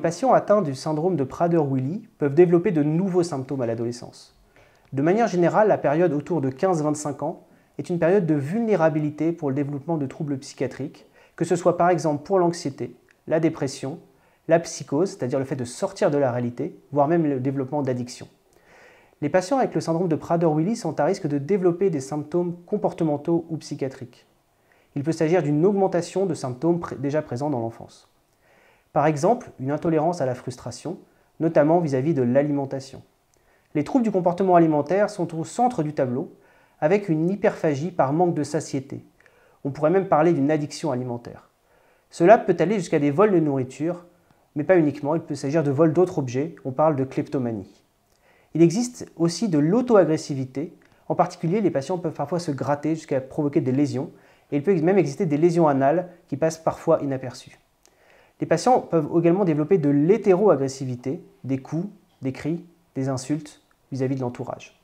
Les patients atteints du syndrome de Prader-Willi peuvent développer de nouveaux symptômes à l'adolescence. De manière générale, la période autour de 15-25 ans est une période de vulnérabilité pour le développement de troubles psychiatriques, que ce soit par exemple pour l'anxiété, la dépression, la psychose, c'est-à-dire le fait de sortir de la réalité, voire même le développement d'addiction. Les patients avec le syndrome de Prader-Willi sont à risque de développer des symptômes comportementaux ou psychiatriques. Il peut s'agir d'une augmentation de symptômes déjà présents dans l'enfance. Par exemple, une intolérance à la frustration, notamment vis-à-vis de l'alimentation. Les troubles du comportement alimentaire sont au centre du tableau, avec une hyperphagie par manque de satiété. On pourrait même parler d'une addiction alimentaire. Cela peut aller jusqu'à des vols de nourriture, mais pas uniquement, il peut s'agir de vols d'autres objets, on parle de kleptomanie. Il existe aussi de l'auto-agressivité, en particulier les patients peuvent parfois se gratter jusqu'à provoquer des lésions, et il peut même exister des lésions anales qui passent parfois inaperçues. Les patients peuvent également développer de l'hétéroagressivité, des coups, des cris, des insultes vis-à-vis de l'entourage.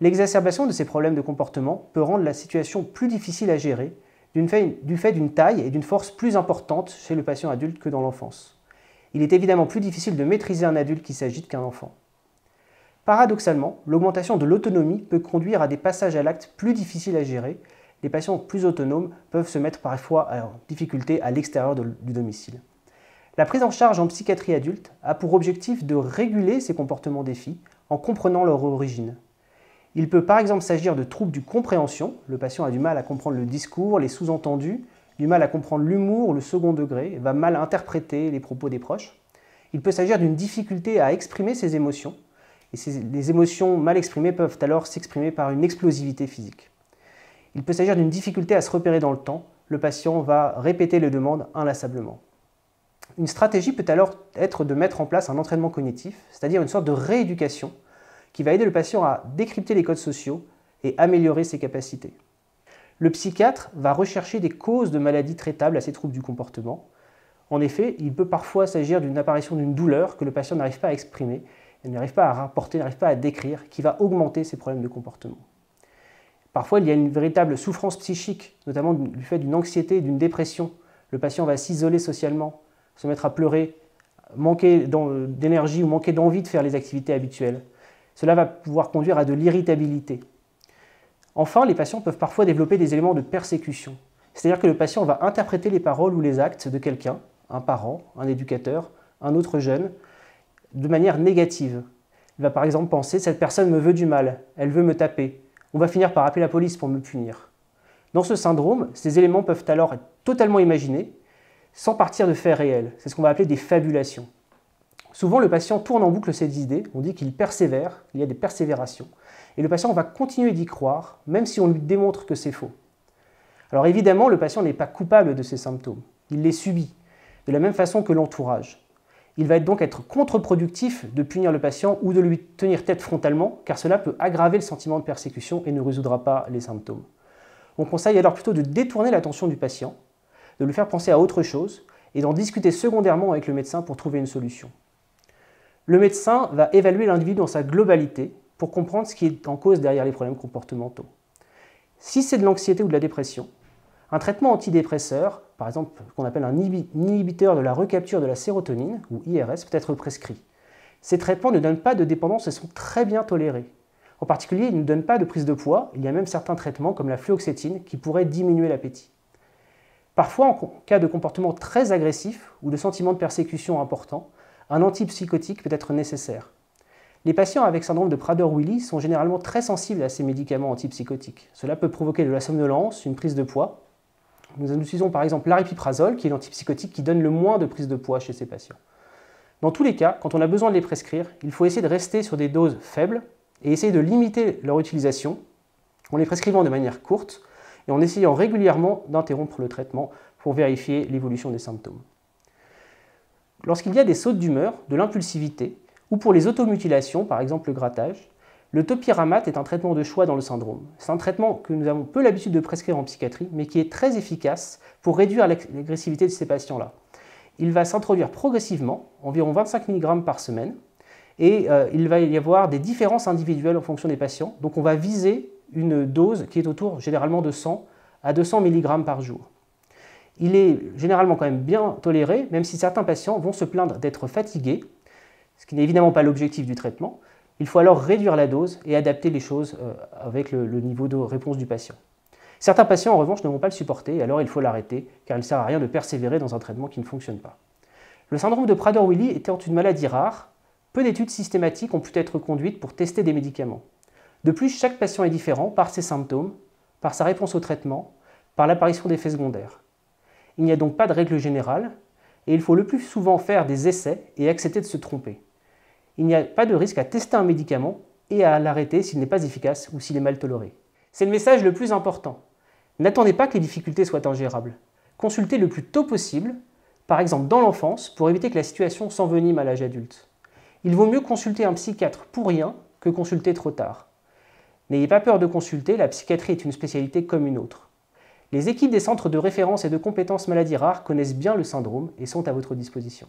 L'exacerbation de ces problèmes de comportement peut rendre la situation plus difficile à gérer du fait d'une taille et d'une force plus importantes chez le patient adulte que dans l'enfance. Il est évidemment plus difficile de maîtriser un adulte qui s'agite qu'un enfant. Paradoxalement, l'augmentation de l'autonomie peut conduire à des passages à l'acte plus difficiles à gérer. Les patients plus autonomes peuvent se mettre parfois en difficulté à l'extérieur du domicile. La prise en charge en psychiatrie adulte a pour objectif de réguler ces comportements défis en comprenant leur origine. Il peut par exemple s'agir de troubles du compréhension, le patient a du mal à comprendre le discours, les sous-entendus, du mal à comprendre l'humour, le second degré, va mal interpréter les propos des proches. Il peut s'agir d'une difficulté à exprimer ses émotions, et les émotions mal exprimées peuvent alors s'exprimer par une explosivité physique. Il peut s'agir d'une difficulté à se repérer dans le temps, le patient va répéter les demandes inlassablement. Une stratégie peut alors être de mettre en place un entraînement cognitif, c'est-à-dire une sorte de rééducation qui va aider le patient à décrypter les codes sociaux et améliorer ses capacités. Le psychiatre va rechercher des causes de maladies traitables à ces troubles du comportement. En effet, il peut parfois s'agir d'une apparition d'une douleur que le patient n'arrive pas à exprimer, n'arrive pas à rapporter, n'arrive pas à décrire, qui va augmenter ses problèmes de comportement. Parfois, il y a une véritable souffrance psychique, notamment du fait d'une anxiété, d'une dépression. Le patient va s'isoler socialement, se mettre à pleurer, manquer d'énergie ou manquer d'envie de faire les activités habituelles. Cela va pouvoir conduire à de l'irritabilité. Enfin, les patients peuvent parfois développer des éléments de persécution. C'est-à-dire que le patient va interpréter les paroles ou les actes de quelqu'un, un parent, un éducateur, un autre jeune, de manière négative. Il va par exemple penser cette personne me veut du mal, elle veut me taper. On va finir par appeler la police pour me punir. Dans ce syndrome, ces éléments peuvent alors être totalement imaginés sans partir de faits réels. C'est ce qu'on va appeler des fabulations. Souvent, le patient tourne en boucle cette idées. on dit qu'il persévère, il y a des persévérations, et le patient va continuer d'y croire, même si on lui démontre que c'est faux. Alors évidemment, le patient n'est pas coupable de ces symptômes, il les subit, de la même façon que l'entourage. Il va donc être contre-productif de punir le patient ou de lui tenir tête frontalement, car cela peut aggraver le sentiment de persécution et ne résoudra pas les symptômes. On conseille alors plutôt de détourner l'attention du patient de lui faire penser à autre chose et d'en discuter secondairement avec le médecin pour trouver une solution. Le médecin va évaluer l'individu dans sa globalité pour comprendre ce qui est en cause derrière les problèmes comportementaux. Si c'est de l'anxiété ou de la dépression, un traitement antidépresseur, par exemple qu'on appelle un inhibiteur de la recapture de la sérotonine, ou IRS, peut être prescrit. Ces traitements ne donnent pas de dépendance et sont très bien tolérés. En particulier, ils ne donnent pas de prise de poids. Il y a même certains traitements, comme la fluoxétine, qui pourraient diminuer l'appétit. Parfois, en cas de comportement très agressif ou de sentiment de persécution important, un antipsychotique peut être nécessaire. Les patients avec syndrome de Prader-Willi sont généralement très sensibles à ces médicaments antipsychotiques. Cela peut provoquer de la somnolence, une prise de poids. Nous utilisons par exemple l'aripiprazole, qui est l'antipsychotique qui donne le moins de prise de poids chez ces patients. Dans tous les cas, quand on a besoin de les prescrire, il faut essayer de rester sur des doses faibles et essayer de limiter leur utilisation en les prescrivant de manière courte, et en essayant régulièrement d'interrompre le traitement pour vérifier l'évolution des symptômes. Lorsqu'il y a des sautes d'humeur, de l'impulsivité, ou pour les automutilations, par exemple le grattage, le topiramate est un traitement de choix dans le syndrome. C'est un traitement que nous avons peu l'habitude de prescrire en psychiatrie, mais qui est très efficace pour réduire l'agressivité de ces patients-là. Il va s'introduire progressivement, environ 25 mg par semaine, et euh, il va y avoir des différences individuelles en fonction des patients. Donc on va viser une dose qui est autour généralement de 100 à 200 mg par jour. Il est généralement quand même bien toléré, même si certains patients vont se plaindre d'être fatigués, ce qui n'est évidemment pas l'objectif du traitement. Il faut alors réduire la dose et adapter les choses euh, avec le, niveau de réponse du patient. Certains patients, en revanche, ne vont pas le supporter, et alors il faut l'arrêter, car il ne sert à rien de persévérer dans un traitement qui ne fonctionne pas. Le syndrome de Prader-Willi étant une maladie rare, peu d'études systématiques ont pu être conduites pour tester des médicaments. De plus, chaque patient est différent par ses symptômes, par sa réponse au traitement, par l'apparition d'effets secondaires. Il n'y a donc pas de règle générale, et il faut le plus souvent faire des essais et accepter de se tromper. Il n'y a pas de risque à tester un médicament et à l'arrêter s'il n'est pas efficace ou s'il est mal toléré. C'est le message le plus important. N'attendez pas que les difficultés soient ingérables. Consultez le plus tôt possible, par exemple dans l'enfance, pour éviter que la situation s'envenime à l'âge adulte. Il vaut mieux consulter un psychiatre pour rien que consulter trop tard. N'ayez pas peur de consulter, la psychiatrie est une spécialité comme une autre. Les équipes des centres de référence et de compétences maladies rares connaissent bien le syndrome et sont à votre disposition.